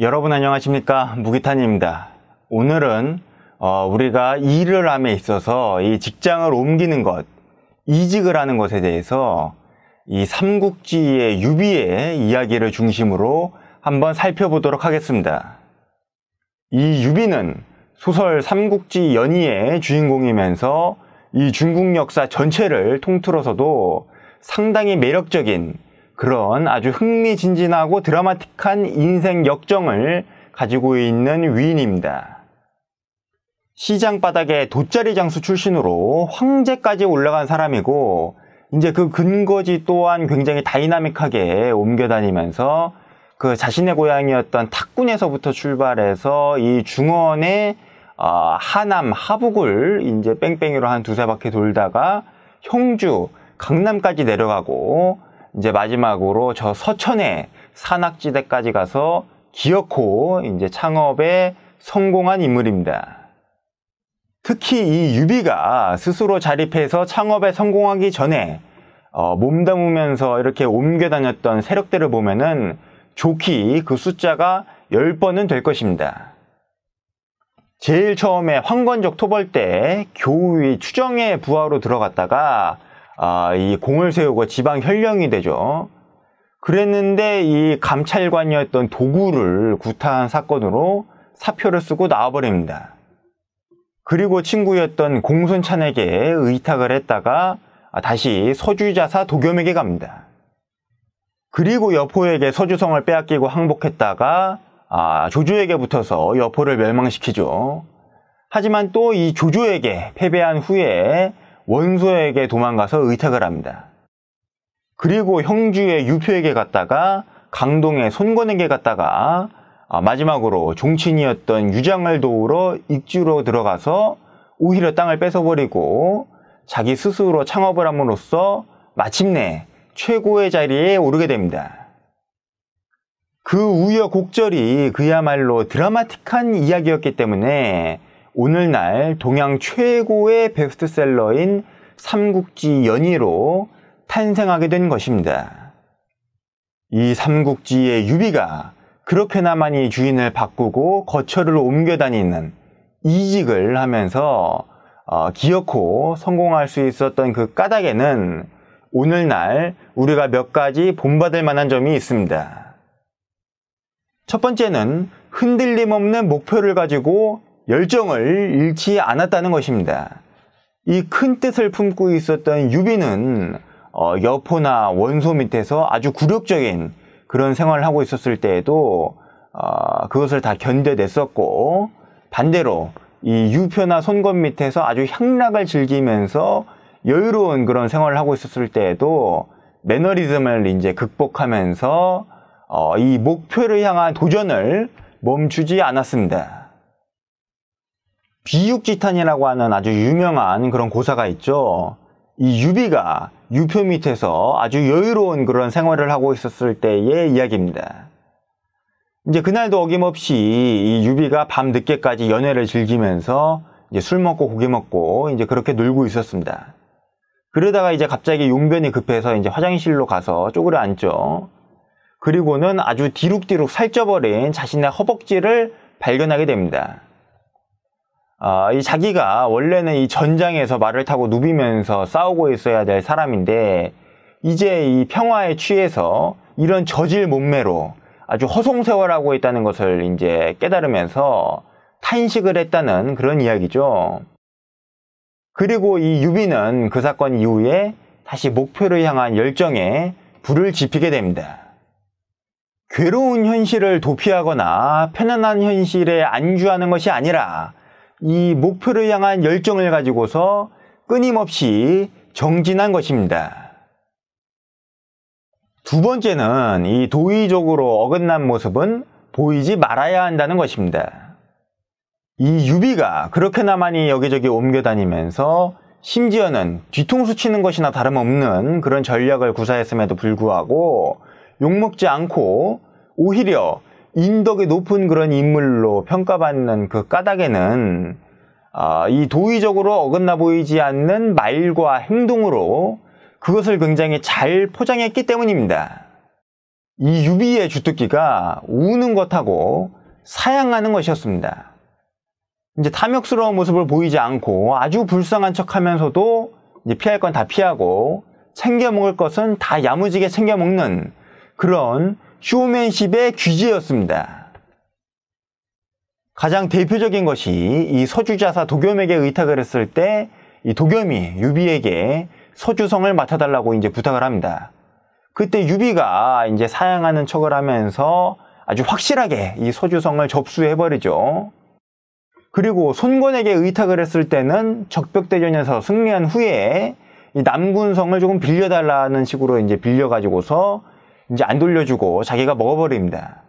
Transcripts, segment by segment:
여러분 안녕하십니까 무기탄입니다 오늘은 어, 우리가 일을 함에 있어서 이 직장을 옮기는 것 이직을 하는 것에 대해서 이 삼국지의 유비의 이야기를 중심으로 한번 살펴보도록 하겠습니다 이 유비는 소설 삼국지 연의의 주인공이면서 이 중국 역사 전체를 통틀어서도 상당히 매력적인 그런 아주 흥미진진하고 드라마틱한 인생 역정을 가지고 있는 위인입니다. 시장 바닥에 돗자리 장수 출신으로 황제까지 올라간 사람이고 이제 그 근거지 또한 굉장히 다이나믹하게 옮겨다니면서 그 자신의 고향이었던 탁군에서부터 출발해서 이 중원의 어, 하남 하북을 이제 뺑뺑이로 한 두세 바퀴 돌다가 형주 강남까지 내려가고 이제 마지막으로 저 서천의 산악지대까지 가서 기어코 이제 창업에 성공한 인물입니다. 특히 이 유비가 스스로 자립해서 창업에 성공하기 전에 어, 몸담으면서 이렇게 옮겨 다녔던 세력들을 보면은 좋기 그 숫자가 10번은 될 것입니다. 제일 처음에 황건적 토벌 때 교우의 추정의 부하로 들어갔다가 아, 이 공을 세우고 지방 혈령이 되죠. 그랬는데 이 감찰관이었던 도구를 구타한 사건으로 사표를 쓰고 나와버립니다. 그리고 친구였던 공손찬에게 의탁을 했다가 다시 서주자사 도겸에게 갑니다. 그리고 여포에게 서주성을 빼앗기고 항복했다가 아, 조조에게 붙어서 여포를 멸망시키죠. 하지만 또 이 조조에게 패배한 후에 원소에게 도망가서 의탁을 합니다. 그리고 형주의 유표에게 갔다가 강동의 손권에게 갔다가 아, 마지막으로 종친이었던 유장을 도우러 입주로 들어가서 오히려 땅을 뺏어버리고 자기 스스로 창업을 함으로써 마침내 최고의 자리에 오르게 됩니다. 그 우여곡절이 그야말로 드라마틱한 이야기였기 때문에 오늘날 동양 최고의 베스트셀러인 삼국지 연의로 탄생하게 된 것입니다. 이 삼국지의 유비가 그렇게나 많이 주인을 바꾸고 거처를 옮겨 다니는 이직을 하면서 어, 기어코 성공할 수 있었던 그 까닭에는 오늘날 우리가 몇 가지 본받을 만한 점이 있습니다. 첫 번째는 흔들림 없는 목표를 가지고 열정을 잃지 않았다는 것입니다. 이 큰 뜻을 품고 있었던 유비는 어, 여포나 원소 밑에서 아주 굴욕적인 그런 생활을 하고 있었을 때에도 어, 그것을 다 견뎌냈었고 반대로 이 유표나 손건 밑에서 아주 향락을 즐기면서 여유로운 그런 생활을 하고 있었을 때에도 매너리즘을 이제 극복하면서 어, 이 목표를 향한 도전을 멈추지 않았습니다. 비육지탄이라고 하는 아주 유명한 그런 고사가 있죠. 이 유비가 유표 밑에서 아주 여유로운 그런 생활을 하고 있었을 때의 이야기입니다. 이제 그날도 어김없이 이 유비가 밤 늦게까지 연애를 즐기면서 이제 술 먹고 고기 먹고 이제 그렇게 놀고 있었습니다. 그러다가 이제 갑자기 용변이 급해서 이제 화장실로 가서 쪼그려 앉죠. 그리고는 아주 디룩디룩 살쪄버린 자신의 허벅지를 발견하게 됩니다. 어, 이 자기가 원래는 이 전장에서 말을 타고 누비면서 싸우고 있어야 될 사람인데 이제 이 평화에 취해서 이런 저질 몸매로 아주 허송세월하고 있다는 것을 이제 깨달으면서 탄식을 했다는 그런 이야기죠. 그리고 이 유비는 그 사건 이후에 다시 목표를 향한 열정에 불을 지피게 됩니다. 괴로운 현실을 도피하거나 편안한 현실에 안주하는 것이 아니라 이 목표를 향한 열정을 가지고서 끊임없이 정진한 것입니다. 두 번째는 이 도의적으로 어긋난 모습은 보이지 말아야 한다는 것입니다. 이 유비가 그렇게나 많이 여기저기 옮겨다니면서 심지어는 뒤통수 치는 것이나 다름없는 그런 전략을 구사했음에도 불구하고 욕먹지 않고 오히려 인덕이 높은 그런 인물로 평가받는 그 까닭에는 어, 이 도의적으로 어긋나 보이지 않는 말과 행동으로 그것을 굉장히 잘 포장했기 때문입니다. 이 유비의 주특기가 우는 것하고 사양하는 것이었습니다. 이제 탐욕스러운 모습을 보이지 않고 아주 불쌍한 척 하면서도 피할 건 다 피하고 챙겨 먹을 것은 다 야무지게 챙겨 먹는 그런 쇼맨십의 귀재였습니다. 가장 대표적인 것이 이 서주자사 도겸에게 의탁을 했을 때 이 도겸이 유비에게 서주성을 맡아달라고 이제 부탁을 합니다. 그때 유비가 이제 사양하는 척을 하면서 아주 확실하게 이 서주성을 접수해버리죠. 그리고 손권에게 의탁을 했을 때는 적벽대전에서 승리한 후에 이 남군성을 조금 빌려달라는 식으로 이제 빌려가지고서 이제 안 돌려주고 자기가 먹어버립니다.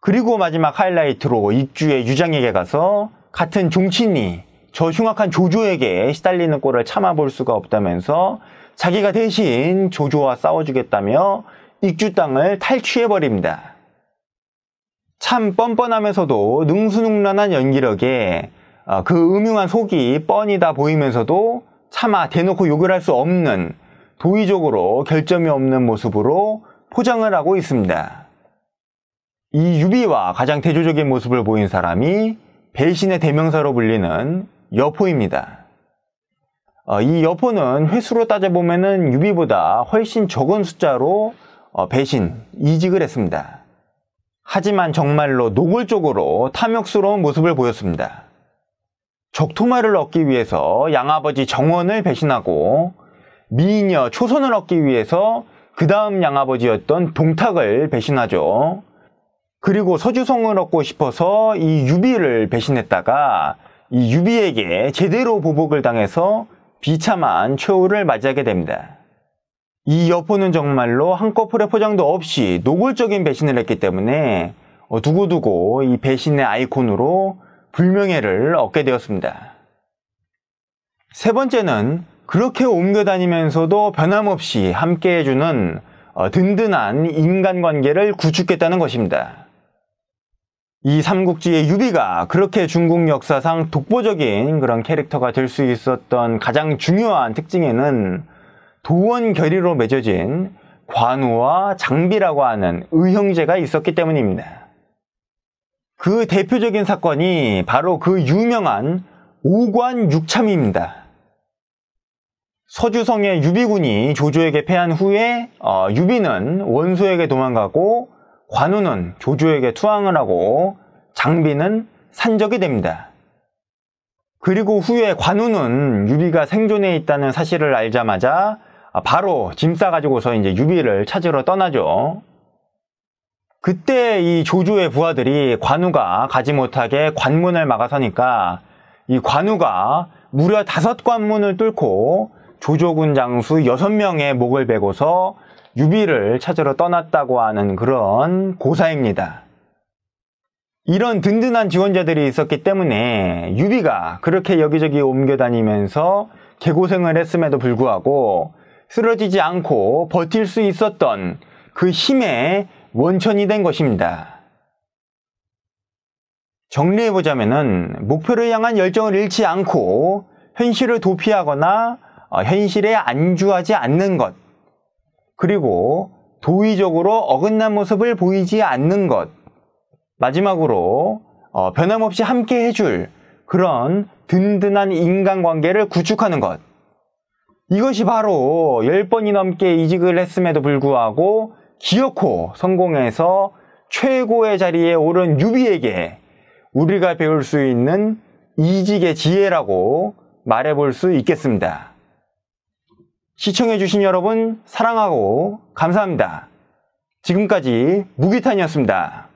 그리고 마지막 하이라이트로 입주의 유장에게 가서 같은 종친이 저 흉악한 조조에게 시달리는 꼴을 참아볼 수가 없다면서 자기가 대신 조조와 싸워주겠다며 익주 땅을 탈취해버립니다. 참 뻔뻔하면서도 능수능란한 연기력에 어, 그 음흉한 속이 뻔히 다 보이면서도 차마 대놓고 욕을 할 수 없는 도의적으로 결점이 없는 모습으로 포장을 하고 있습니다. 이 유비와 가장 대조적인 모습을 보인 사람이 배신의 대명사로 불리는 여포입니다. 어, 이 여포는 횟수로 따져보면 유비보다 훨씬 적은 숫자로 어, 배신, 이직을 했습니다. 하지만 정말로 노골적으로 탐욕스러운 모습을 보였습니다. 적토마를 얻기 위해서 양아버지 정원을 배신하고 미녀 초선을 얻기 위해서 그 다음 양아버지였던 동탁을 배신하죠. 그리고 서주성을 얻고 싶어서 이 유비를 배신했다가 이 유비에게 제대로 보복을 당해서 비참한 최후를 맞이하게 됩니다. 이 여포는 정말로 한꺼풀의 포장도 없이 노골적인 배신을 했기 때문에 두고두고 이 배신의 아이콘으로 불명예를 얻게 되었습니다. 세 번째는 그렇게 옮겨 다니면서도 변함없이 함께 해주는 어, 든든한 인간관계를 구축했다는 것입니다. 이 삼국지의 유비가 그렇게 중국 역사상 독보적인 그런 캐릭터가 될 수 있었던 가장 중요한 특징에는 도원 결의로 맺어진 관우와 장비라고 하는 의형제가 있었기 때문입니다. 그 대표적인 사건이 바로 그 유명한 오관육참입니다. 서주성의 유비군이 조조에게 패한 후에 어, 유비는 원소에게 도망가고 관우는 조조에게 투항을 하고 장비는 산적이 됩니다. 그리고 후에 관우는 유비가 생존해 있다는 사실을 알자마자 바로 짐 싸가지고서 이제 유비를 찾으러 떠나죠. 그때 이 조조의 부하들이 관우가 가지 못하게 관문을 막아서니까 이 관우가 무려 다섯 관문을 뚫고 조조군 장수 6명의 목을 베고서 유비를 찾으러 떠났다고 하는 그런 고사입니다. 이런 든든한 지원자들이 있었기 때문에 유비가 그렇게 여기저기 옮겨다니면서 개고생을 했음에도 불구하고 쓰러지지 않고 버틸 수 있었던 그 힘의 원천이 된 것입니다. 정리해보자면 목표를 향한 열정을 잃지 않고 현실을 도피하거나 어, 현실에 안주하지 않는 것 그리고 도의적으로 어긋난 모습을 보이지 않는 것 마지막으로 어, 변함없이 함께 해줄 그런 든든한 인간관계를 구축하는 것 이것이 바로 10번이 넘게 이직을 했음에도 불구하고 기어코 성공해서 최고의 자리에 오른 유비에게 우리가 배울 수 있는 이직의 지혜라고 말해볼 수 있겠습니다. 시청해주신 여러분 사랑하고 감사합니다. 지금까지 무기탄이었습니다.